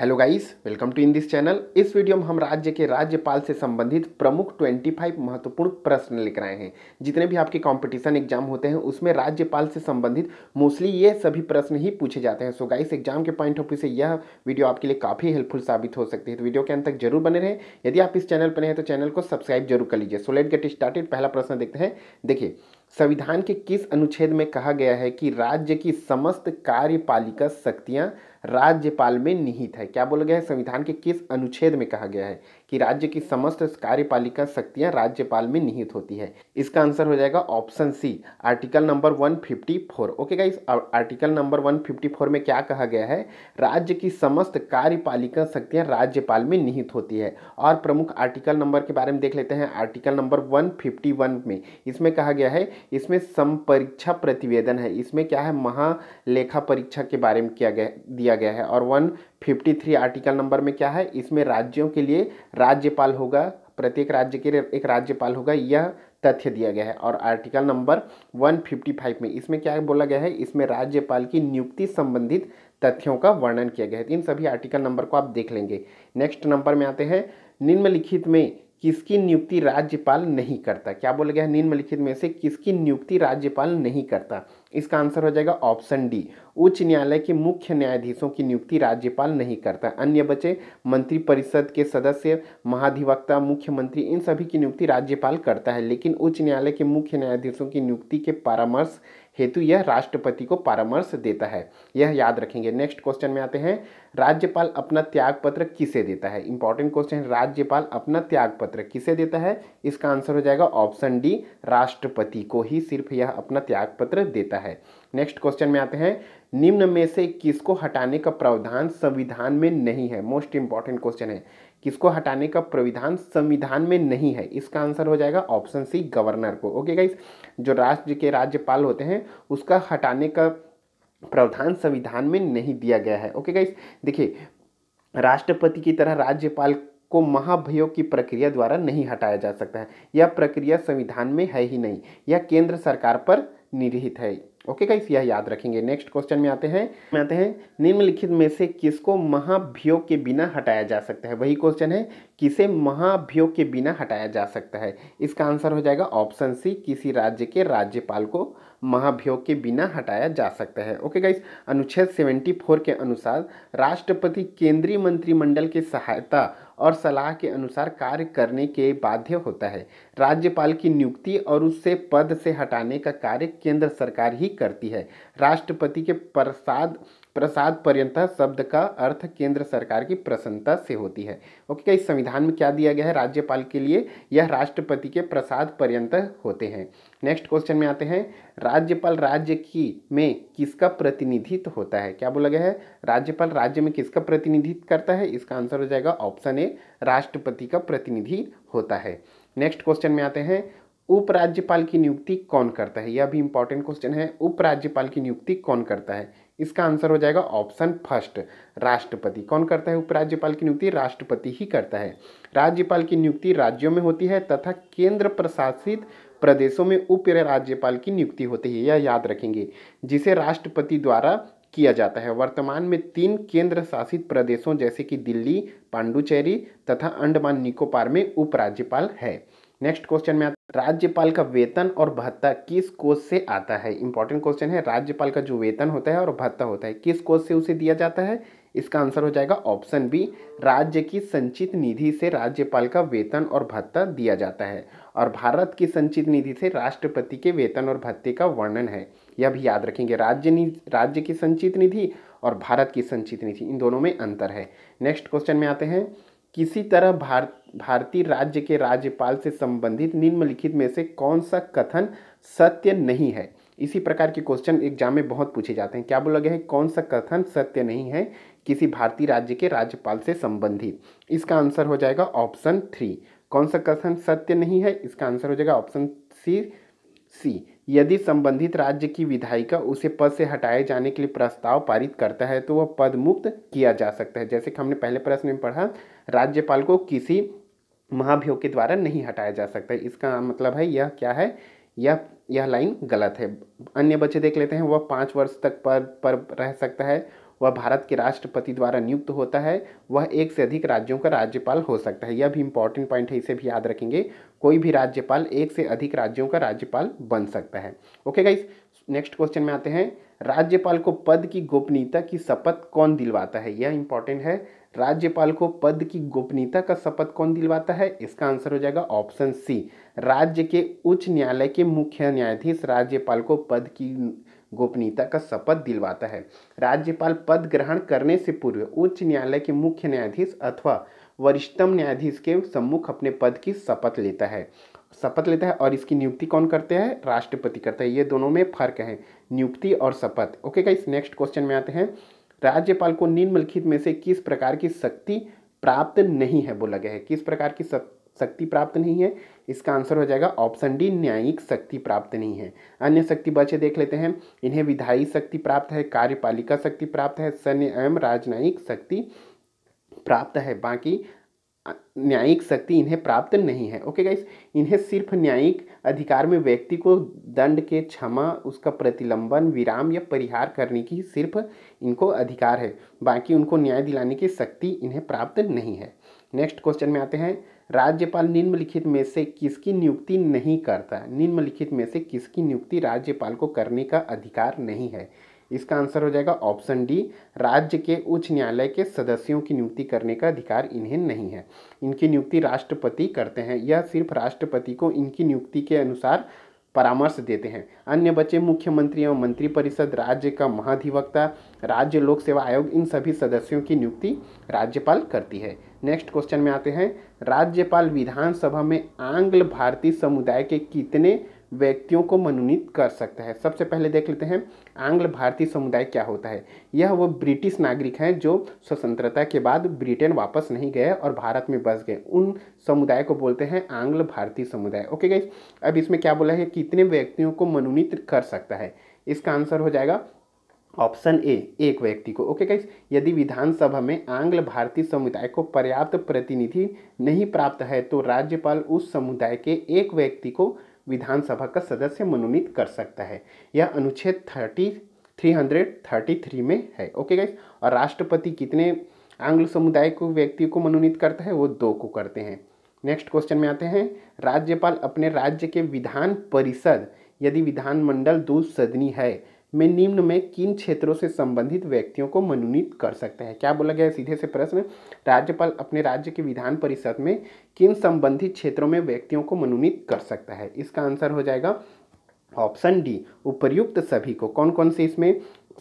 hello guys welcome to in this channel इस video में हम राज्य के राज्यपाल से संबंधित प्रमुख 25 महत्वपूर्ण प्रश्न लेकर आए हैं जितने भी आपके कंपटीशन एग्जाम होते हैं उसमें राज्यपाल से संबंधित मोस्टली ये सभी प्रश्न ही पूछे जाते हैं सो गाइस एग्जाम के पॉइंट ऑफ व्यू से यह वीडियो आपके लिए काफ़ी हेल्पफुल साबित हो सकती है तो वीडियो के अंत तक जरूर बने रहें यदि आप इस चैनल पर हैं तो चैनल को सब्सक्राइब जरूर कर लीजिए सो लेट गेट स्टार्टेड पहला प्रश्न देखते हैं देखिए संविधान के किस अनुच्छेद में कहा गया है कि राज्य की समस्त कार्यपालिका शक्तियाँ राज्यपाल में निहित है क्या बोला गया है संविधान के किस अनुच्छेद में कहा गया है कि राज्य की समस्त कार्यपालिका शक्तियां राज्यपाल में निहित होती है इसका आंसर हो जाएगा option C article number 154 okay guys article number 154 में क्या कहा गया है राज्य की समस्त कार्यपालिका शक्तियां राज्यपाल में निहित होती है और प्रमुख आर्टिकल नंबर के बारे में देख लेते हैं आर्टिकल नंबर वन में इसमें कहा गया है इसमें संपरीक्षा प्रतिवेदन है इसमें क्या है महालेखा परीक्षा के बारे में किया गया दिया गया है और वन 53 आर्टिकल नंबर में क्या है इसमें राज्यों के लिए राज्यपाल होगा प्रत्येक राज्य के लिए एक राज्यपाल होगा यह तथ्य दिया गया है और आर्टिकल नंबर 155 में इसमें क्या बोला गया है इसमें राज्यपाल की नियुक्ति संबंधित तथ्यों का वर्णन किया गया है तो इन सभी आर्टिकल नंबर को आप देख लेंगे नेक्स्ट नंबर में आते हैं निम्नलिखित में किसकी नियुक्ति राज्यपाल नहीं करता क्या बोला गया है निम्नलिखित में से किसकी नियुक्ति राज्यपाल नहीं करता इसका आंसर हो जाएगा ऑप्शन डी उच्च न्यायालय के मुख्य न्यायाधीशों की नियुक्ति राज्यपाल नहीं करता अन्य बचे मंत्रिपरिषद के सदस्य महाधिवक्ता मुख्यमंत्री इन सभी की नियुक्ति राज्यपाल करता है लेकिन उच्च न्यायालय के मुख्य न्यायाधीशों की नियुक्ति के परामर्श हेतु यह राष्ट्रपति को परामर्श देता है यह याद रखेंगे नेक्स्ट क्वेश्चन में आते हैं राज्यपाल अपना त्याग पत्र किसे देता है इंपॉर्टेंट क्वेश्चन है राज्यपाल अपना त्याग पत्र किसे देता है इसका आंसर हो जाएगा ऑप्शन डी राष्ट्रपति को ही सिर्फ यह अपना त्याग पत्र देता है नेक्स्ट क्वेश्चन में आते हैं निम्न में से किसको हटाने का प्रावधान संविधान में नहीं है मोस्ट इंपॉर्टेंट क्वेश्चन है किसको हटाने का प्रावधान संविधान में नहीं है इसका आंसर हो जाएगा ऑप्शन सी गवर्नर को ओके गाइस जो राष्ट्र के राज्यपाल होते हैं उसका हटाने का प्रावधान संविधान में नहीं दिया गया है ओके गाइस देखिए राष्ट्रपति की तरह राज्यपाल को महाभियोग की प्रक्रिया द्वारा नहीं हटाया जा सकता है यह प्रक्रिया संविधान में है ही नहीं यह केंद्र सरकार पर निहित है ओके गाइस यह याद रखेंगे नेक्स्ट क्वेश्चन में आते हैं में आते हैं निम्नलिखित में से किसको महाभियोग के बिना हटाया जा सकता है वही क्वेश्चन है किसे महाभियोग के बिना हटाया जा सकता है इसका आंसर हो जाएगा ऑप्शन सी किसी राज्य के राज्यपाल को महाभियोग के बिना हटाया जा सकता है ओके गाइस अनुच्छेद 74 के अनुसार राष्ट्रपति केंद्रीय मंत्रिमंडल के सहायता और सलाह के अनुसार कार्य करने के बाध्य होता है राज्यपाल की नियुक्ति और उससे पद से हटाने का कार्य केंद्र सरकार ही करती है राष्ट्रपति के प्रसाद प्रसाद पर्यंत शब्द का अर्थ केंद्र सरकार की प्रसन्नता से होती है ओके इस संविधान में क्या दिया गया है राज्यपाल के लिए यह राष्ट्रपति के प्रसाद पर्यंत होते हैं नेक्स्ट क्वेश्चन में आते हैं राज्यपाल राज्य की में किसका प्रतिनिधित्व होता है क्या बोला गया है राज्यपाल राज्य में किसका प्रतिनिधित्व करता है इसका आंसर हो जाएगा ऑप्शन ए राष्ट्रपति का प्रतिनिधि होता है नेक्स्ट क्वेश्चन में आते हैं उपराज्यपाल की नियुक्ति कौन करता है यह भी इंपॉर्टेंट क्वेश्चन है उपराज्यपाल की नियुक्ति कौन करता है इसका आंसर हो जाएगा ऑप्शन फर्स्ट राष्ट्रपति कौन करता है उपराज्यपाल की नियुक्ति राष्ट्रपति ही करता है राज्यपाल की नियुक्ति राज्यों में होती है तथा केंद्र प्रशासित प्रदेशों में उप राज्यपाल की नियुक्ति होती है यह याद रखेंगे जिसे राष्ट्रपति द्वारा किया जाता है वर्तमान में तीन केंद्र शासित प्रदेशों जैसे कि दिल्ली पांडुचेरी तथा अंडमान निकोबार में उपराज्यपाल है नेक्स्ट क्वेश्चन में राज्यपाल का वेतन और भत्ता किस कोष से आता है इंपॉर्टेंट क्वेश्चन है राज्यपाल का जो वेतन होता है और भत्ता होता है किस कोष से उसे दिया जाता है इसका आंसर हो जाएगा ऑप्शन बी राज्य की संचित निधि से राज्यपाल का वेतन और भत्ता दिया जाता है और भारत की संचित निधि से राष्ट्रपति के वेतन और भत्ते का वर्णन है यह भी याद रखेंगे राज्य राज्य की संचित निधि और भारत की संचित निधि इन दोनों में अंतर है नेक्स्ट क्वेश्चन में आते हैं किसी तरह भारत भारतीय राज्य के राज्यपाल से संबंधित निम्नलिखित में से कौन सा कथन सत्य नहीं है इसी प्रकार के क्वेश्चन एग्जाम में बहुत पूछे जाते हैं क्या बोला गया है कौन सा कथन सत्य नहीं है किसी भारतीय राज्य के राज्यपाल से संबंधित इसका आंसर हो जाएगा ऑप्शन थ्री कौन सा कथन सत्य नहीं है इसका आंसर हो जाएगा ऑप्शन सी सी यदि संबंधित राज्य की विधायिका उसे पद से हटाए जाने के लिए प्रस्ताव पारित करता है तो वह पद मुक्त किया जा सकता है जैसे कि हमने पहले प्रश्न में पढ़ा राज्यपाल को किसी महाभियोग के द्वारा नहीं हटाया जा सकता इसका मतलब है यह क्या है यह यह लाइन गलत है अन्य बच्चे देख लेते हैं वह पाँच वर्ष तक पर पर रह सकता है वह भारत के राष्ट्रपति द्वारा नियुक्त होता है वह एक से अधिक राज्यों का राज्यपाल हो सकता है यह भी इंपॉर्टेंट पॉइंट है इसे भी याद रखेंगे कोई भी राज्यपाल एक से अधिक राज्यों का राज्यपाल बन सकता है ओके गाइस नेक्स्ट क्वेश्चन में आते हैं राज्यपाल को पद की गोपनीयता की शपथ कौन दिलवाता है यह इम्पॉर्टेंट है राज्यपाल को पद की गोपनीयता का शपथ कौन दिलवाता है इसका आंसर हो जाएगा ऑप्शन सी राज्य के उच्च न्यायालय के मुख्य न्यायाधीश राज्यपाल को पद की गोपनीयता का शपथ दिलवाता है राज्यपाल पद ग्रहण करने से पूर्व उच्च न्यायालय के मुख्य न्यायाधीश अथवा वरिष्ठतम न्यायाधीश के सम्मुख अपने पद की शपथ लेता है शपथ लेता है और इसकी नियुक्ति कौन करते हैं राष्ट्रपति करता है ये दोनों में फर्क है नियुक्ति और शपथ ओके का नेक्स्ट क्वेश्चन में आते हैं राज्यपाल को निम्नलिखित में से किस प्रकार की शक्ति प्राप्त नहीं है बोला गया है किस प्रकार की शक्ति प्राप्त नहीं है इसका आंसर हो जाएगा ऑप्शन डी न्यायिक शक्ति प्राप्त नहीं है अन्य शक्ति बचे देख लेते हैं इन्हें विधायी शक्ति प्राप्त है कार्यपालिका शक्ति प्राप्त है सैन्य एवं राजनयिक शक्ति प्राप्त है बाकी न्यायिक शक्ति इन्हें प्राप्त नहीं है ओके गाइस इन्हें सिर्फ न्यायिक अधिकार में व्यक्ति को दंड के क्षमा उसका प्रतिलंबन विराम या परिहार करने की सिर्फ इनको अधिकार है बाकी उनको न्याय दिलाने की शक्ति इन्हें प्राप्त नहीं है नेक्स्ट क्वेश्चन में आते हैं राज्यपाल निम्नलिखित में से किसकी नियुक्ति नहीं करता निम्नलिखित में से किसकी नियुक्ति राज्यपाल को करने का अधिकार नहीं है इसका आंसर हो जाएगा ऑप्शन डी राज्य के उच्च न्यायालय के सदस्यों की नियुक्ति करने का अधिकार इन्हें नहीं है इनकी नियुक्ति राष्ट्रपति करते हैं यह सिर्फ राष्ट्रपति को इनकी नियुक्ति के अनुसार परामर्श देते हैं अन्य बच्चे मुख्यमंत्री एवं मंत्रिपरिषद राज्य का महाधिवक्ता राज्य लोक सेवा आयोग इन सभी सदस्यों की नियुक्ति राज्यपाल करती है नेक्स्ट क्वेश्चन में आते हैं राज्यपाल विधानसभा में आंग्ल भारतीय समुदाय के कितने व्यक्तियों को मनोनीत कर सकता है सबसे पहले देख लेते हैं आंग्ल भारतीय समुदाय क्या होता है यह वो ब्रिटिश नागरिक हैं जो स्वतंत्रता के बाद ब्रिटेन वापस नहीं गए और भारत में बस गए उन समुदाय को बोलते हैं आंग्ल भारतीय समुदाय ओके गई अब इसमें क्या बोला है कितने व्यक्तियों को मनोनीत कर सकता है इसका आंसर हो जाएगा ऑप्शन ए एक व्यक्ति को ओके गाइस यदि विधानसभा में आंग्ल भारतीय समुदाय को पर्याप्त प्रतिनिधि नहीं प्राप्त है तो राज्यपाल उस समुदाय के एक व्यक्ति को विधानसभा का सदस्य मनोनीत कर सकता है यह अनुच्छेद thirty three hundred thirty three में है ओके गाइस और राष्ट्रपति कितने आंग्ल समुदाय को व्यक्ति को मनोनीत करता है वो दो को करते हैं नेक्स्ट क्वेश्चन में आते हैं राज्यपाल अपने राज्य के विधान परिषद यदि विधानमंडल दो सदनी है में निम्न में किन क्षेत्रों से संबंधित व्यक्तियों को मनोनीत कर सकते हैं क्या बोला गया है सीधे से प्रश्न राज्यपाल अपने राज्य के विधान परिषद में किन संबंधित क्षेत्रों में व्यक्तियों को मनोनीत कर सकता है इसका आंसर हो जाएगा ऑप्शन डी उपर्युक्त सभी को कौन कौन से इसमें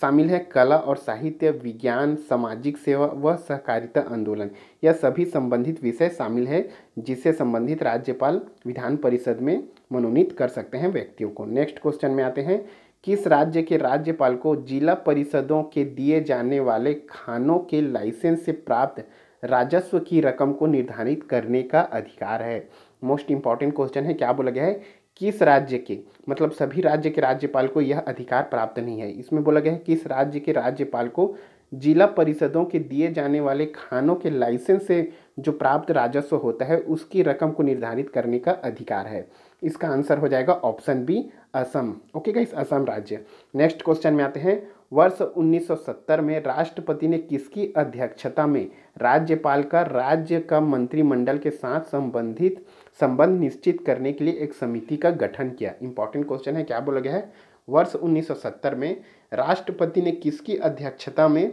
शामिल है कला और साहित्य विज्ञान सामाजिक सेवा व सहकारिता आंदोलन यह सभी संबंधित विषय शामिल है जिससे संबंधित राज्यपाल विधान परिषद में मनोनीत कर सकते हैं व्यक्तियों को नेक्स्ट क्वेश्चन में आते हैं किस राज्य के राज्यपाल को जिला परिषदों के दिए जाने वाले खानों के लाइसेंस से प्राप्त राजस्व की रकम को निर्धारित करने का अधिकार है मोस्ट इंपॉर्टेंट क्वेश्चन है क्या बोला गया है किस राज्य के मतलब सभी राज्य के राज्यपाल को यह अधिकार प्राप्त नहीं है इसमें बोला गया है किस राज्य के राज्यपाल को जिला परिषदों के दिए जाने वाले खानों के लाइसेंस से जो प्राप्त राजस्व होता है उसकी रकम को निर्धारित करने का अधिकार है इसका आंसर हो जाएगा option B Assam okay guys Assam राज्य नेक्स्ट क्वेश्चन में आते हैं वर्ष 1970 में राष्ट्रपति ने किसकी अध्यक्षता में राज्यपाल का राज्य का मंत्रिमंडल के साथ संबंधित संबंध निश्चित करने के लिए एक समिति का गठन किया इंपॉर्टेंट क्वेश्चन है क्या बोला गया है वर्ष 1970 में राष्ट्रपति ने किसकी अध्यक्षता में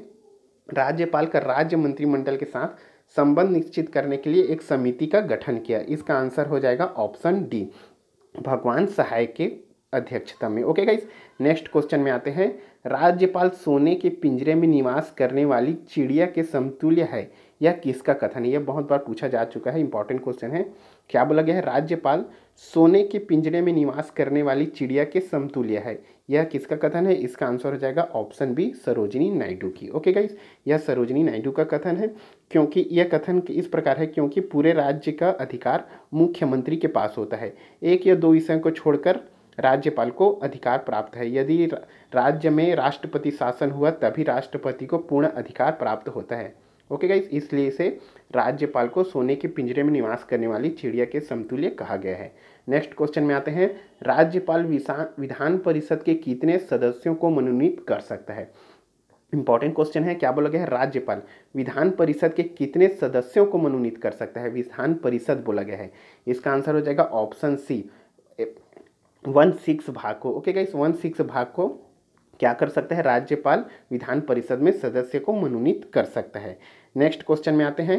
राज्यपाल का राज्य मंत्रिमंडल के साथ संबंध निश्चित करने के लिए एक समिति का गठन किया इसका आंसर हो जाएगा ऑप्शन डी भगवान सहाय के अध्यक्षता में ओके गाइस नेक्स्ट क्वेश्चन में आते हैं राज्यपाल सोने के पिंजरे में निवास करने वाली चिड़िया के समतुल्य है यह किसका कथन है यह बहुत बार पूछा जा चुका है इंपॉर्टेंट क्वेश्चन है क्या बोला गया है राज्यपाल सोने के पिंजरे में निवास करने वाली चिड़िया के समतुल्य है यह किसका कथन है इसका आंसर हो जाएगा ऑप्शन बी सरोजनी नायडू की ओके गाइस यह सरोजनी नायडू का कथन है क्योंकि यह कथन इस प्रकार है क्योंकि पूरे राज्य का अधिकार मुख्यमंत्री के पास होता है एक या दो विषय को छोड़कर राज्यपाल को अधिकार प्राप्त है यदि राज्य में राष्ट्रपति शासन हुआ तभी राष्ट्रपति को पूर्ण अधिकार प्राप्त होता है ओके गाइस इसलिए इसे राज्यपाल को सोने के पिंजरे में निवास करने वाली चिड़िया के समतुल्य कहा गया है नेक्स्ट क्वेश्चन में आते हैं राज्यपाल विधान परिषद के कितने सदस्यों को मनोनीत कर सकता है इंपॉर्टेंट क्वेश्चन है क्या बोला गया है राज्यपाल विधान परिषद के कितने सदस्यों को मनोनीत कर सकता है विधान परिषद बोला गया है इसका आंसर हो जाएगा ऑप्शन सी वन सिक्स भाग को ओके गाइस वन सिक्स भाग को क्या कर सकता है राज्यपाल विधान परिषद में सदस्य को मनोनीत कर सकता है नेक्स्ट क्वेश्चन में आते हैं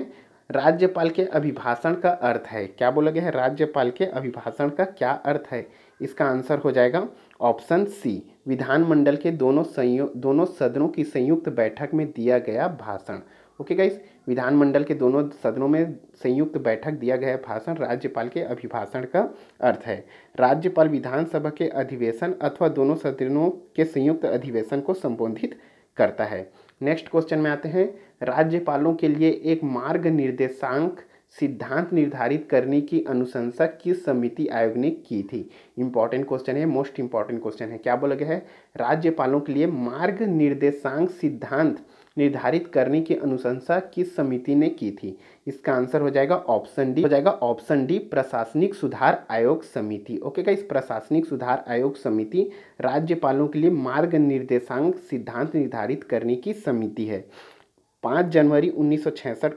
राज्यपाल के अभिभाषण का अर्थ है क्या बोला गया है राज्यपाल के अभिभाषण का क्या अर्थ है इसका आंसर हो जाएगा ऑप्शन सी विधानमंडल के दोनों संयुक्त दोनों सदनों की संयुक्त बैठक में दिया गया भाषण ओके गाइस विधानमंडल के दोनों सदनों में संयुक्त बैठक दिया गया भाषण राज्यपाल के अभिभाषण का अर्थ है राज्यपाल विधानसभा के अधिवेशन अथवा दोनों सदनों के संयुक्त अधिवेशन को संबोधित करता है नेक्स्ट क्वेश्चन में आते हैं राज्यपालों के लिए एक मार्ग निर्देशांक सिद्धांत निर्धारित करने की अनुशंसा किस समिति आयोग ने की थी इंपॉर्टेंट क्वेश्चन है मोस्ट इंपॉर्टेंट क्वेश्चन है क्या बोला गया है राज्यपालों के लिए मार्ग निर्देशांक सिद्धांत निर्धारित करने की अनुशंसा किस समिति ने की थी इसका आंसर हो जाएगा ऑप्शन डी हो जाएगा ऑप्शन डी प्रशासनिक सुधार आयोग समिति ओके का इस प्रशासनिक सुधार आयोग समिति राज्यपालों के लिए मार्ग निर्देशांक सिद्धांत निर्धारित करने की समिति है पाँच जनवरी उन्नीस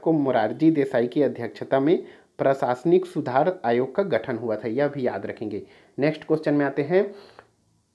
को मोरारजी देसाई की अध्यक्षता में प्रशासनिक सुधार आयोग का गठन हुआ था यह भी याद रखेंगे नेक्स्ट क्वेश्चन में आते हैं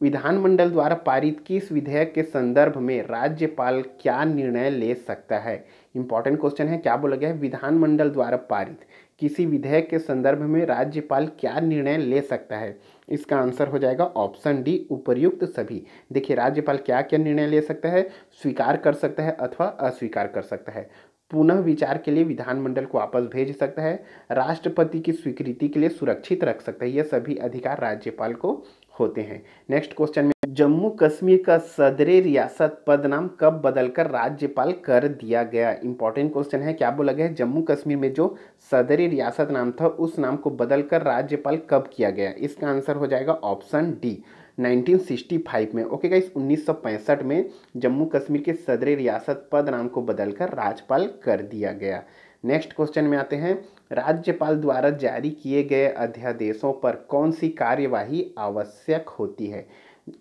विधानमंडल द्वारा पारित किस विधेयक के संदर्भ में राज्यपाल क्या निर्णय ले सकता है इंपॉर्टेंट क्वेश्चन है क्या बोला गया है विधानमंडल द्वारा पारित किसी विधेयक के संदर्भ में राज्यपाल क्या निर्णय ले सकता है इसका आंसर हो जाएगा ऑप्शन डी उपर्युक्त सभी देखिए राज्यपाल क्या क्या निर्णय ले सकता है स्वीकार कर सकता है अथवा अस्वीकार कर सकता है पुनः विचार के लिए विधानमंडल को वापस भेज सकता है राष्ट्रपति की स्वीकृति के लिए सुरक्षित रख सकता है यह सभी अधिकार राज्यपाल को होते हैं नेक्स्ट क्वेश्चन में जम्मू कश्मीर का सदर रियासत पद नाम कब बदलकर राज्यपाल कर दिया गया इंपॉर्टेंट क्वेश्चन है क्या बोला गया है जम्मू कश्मीर में जो सदर रियासत नाम था उस नाम को बदलकर राज्यपाल कब किया गया इसका आंसर हो जाएगा ऑप्शन डी 1965 में ओके गाइस 1965 में जम्मू कश्मीर के सदर रियासत पद नाम को बदलकर राज्यपाल कर दिया गया नेक्स्ट क्वेश्चन में आते हैं राज्यपाल द्वारा जारी किए गए अध्यादेशों पर कौन सी कार्यवाही आवश्यक होती है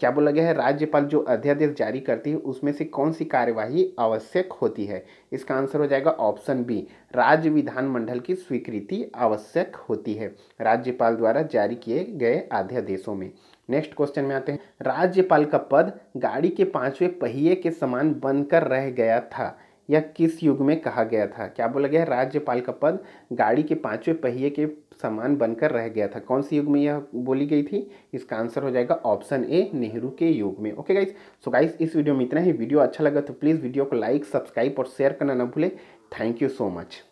क्या बोला गया है राज्यपाल जो अध्यादेश जारी करती है उसमें से कौन सी कार्यवाही आवश्यक होती है इसका आंसर हो जाएगा ऑप्शन बी राज्य विधानमंडल की स्वीकृति आवश्यक होती है राज्यपाल द्वारा जारी किए गए अध्यादेशों में नेक्स्ट क्वेश्चन में आते हैं राज्यपाल का पद गाड़ी के पांचवें पहिए के समान बनकर रह गया था यह किस युग में कहा गया था क्या बोला गया राज्यपाल का पद गाड़ी के पांचवें पहिए के समान बनकर रह गया था कौन से युग में यह बोली गई थी इसका आंसर हो जाएगा ऑप्शन ए नेहरू के युग में ओके गाइस सो गाइस इस वीडियो में इतना ही वीडियो अच्छा लगा तो प्लीज़ वीडियो को लाइक सब्सक्राइब और शेयर करना ना भूलें थैंक यू सो मच